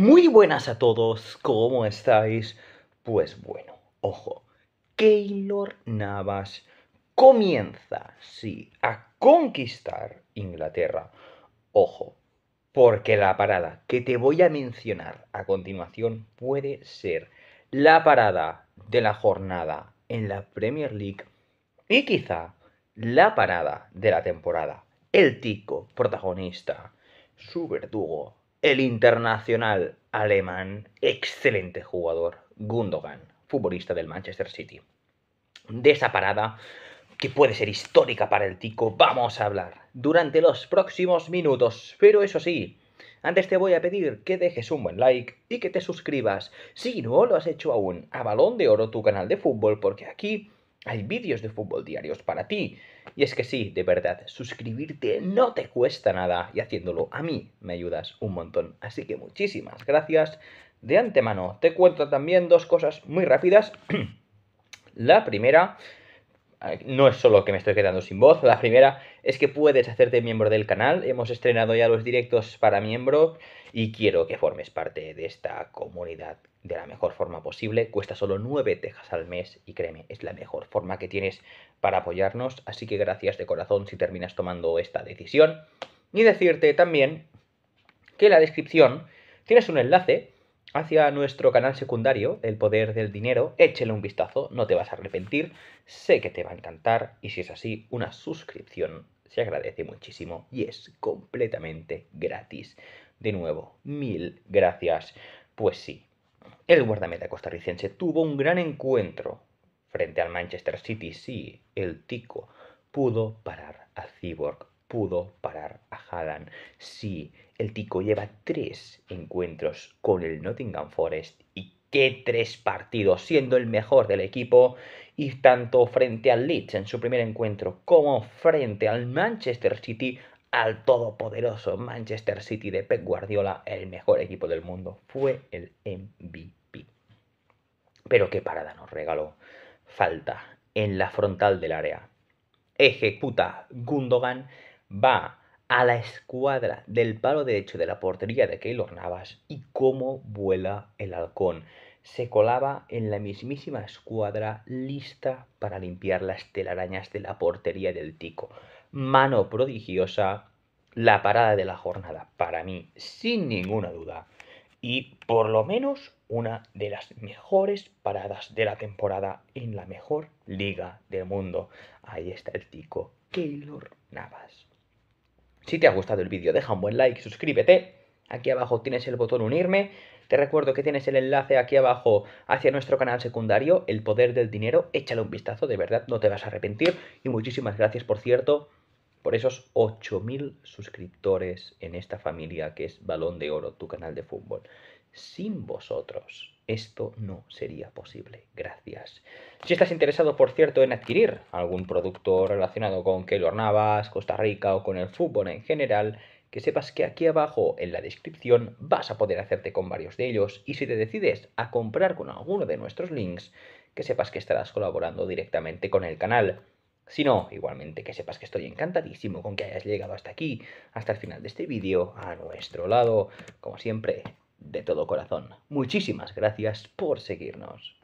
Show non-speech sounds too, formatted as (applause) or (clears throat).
Muy buenas a todos, ¿cómo estáis? Pues bueno, ojo, Keylor Navas comienza, sí, a conquistar Inglaterra. Ojo, porque la parada que te voy a mencionar a continuación puede ser la parada de la jornada en la Premier League y quizá la parada de la temporada. El tico protagonista, su verdugo el internacional alemán, excelente jugador, Gundogan, futbolista del Manchester City. De esa parada, que puede ser histórica para el Tico, vamos a hablar durante los próximos minutos. Pero eso sí, antes te voy a pedir que dejes un buen like y que te suscribas, si no lo has hecho aún, a Balón de Oro, tu canal de fútbol, porque aquí hay vídeos de fútbol diarios para ti. Y es que sí, de verdad, suscribirte no te cuesta nada y haciéndolo a mí me ayudas un montón. Así que muchísimas gracias. De antemano, te cuento también dos cosas muy rápidas. (clears throat) La primera Ah, no es solo que me estoy quedando sin voz, la primera es que puedes hacerte miembro del canal, hemos estrenado ya los directos para miembro y quiero que formes parte de esta comunidad de la mejor forma posible, cuesta solo 9 tejas al mes y créeme, es la mejor forma que tienes para apoyarnos, así que gracias de corazón si terminas tomando esta decisión y decirte también que en la descripción tienes un enlace hacia nuestro canal secundario, El Poder del Dinero. Échale un vistazo, no te vas a arrepentir, sé que te va a encantar y si es así, una suscripción se agradece muchísimo y es completamente gratis. De nuevo, mil gracias. Pues sí, el guardameta costarricense tuvo un gran encuentro frente al Manchester City. Sí, el tico pudo parar a Cyborg pudo parar a Haaland. Sí, el tico lleva tres encuentros con el Nottingham Forest y qué tres partidos, siendo el mejor del equipo y tanto frente al Leeds en su primer encuentro como frente al Manchester City, al todopoderoso Manchester City de Pep Guardiola, el mejor equipo del mundo, fue el MVP. Pero qué parada nos regaló. Falta en la frontal del área. Ejecuta Gundogan va a la escuadra del palo derecho de la portería de Keylor Navas y cómo vuela el halcón. Se colaba en la mismísima escuadra lista para limpiar las telarañas de la portería del Tico. Mano prodigiosa, la parada de la jornada para mí, sin ninguna duda. Y por lo menos una de las mejores paradas de la temporada en la mejor liga del mundo. Ahí está el Tico, Keylor Navas. Si te ha gustado el vídeo deja un buen like, suscríbete, aquí abajo tienes el botón unirme, te recuerdo que tienes el enlace aquí abajo hacia nuestro canal secundario, El Poder del Dinero, échale un vistazo, de verdad no te vas a arrepentir y muchísimas gracias por cierto por esos 8.000 suscriptores en esta familia que es Balón de Oro, tu canal de fútbol. Sin vosotros esto no sería posible. Gracias. Si estás interesado, por cierto, en adquirir algún producto relacionado con Keylor Navas, Costa Rica o con el fútbol en general, que sepas que aquí abajo en la descripción vas a poder hacerte con varios de ellos y si te decides a comprar con alguno de nuestros links, que sepas que estarás colaborando directamente con el canal. Si no, igualmente que sepas que estoy encantadísimo con que hayas llegado hasta aquí, hasta el final de este vídeo, a nuestro lado. Como siempre, de todo corazón. Muchísimas gracias por seguirnos.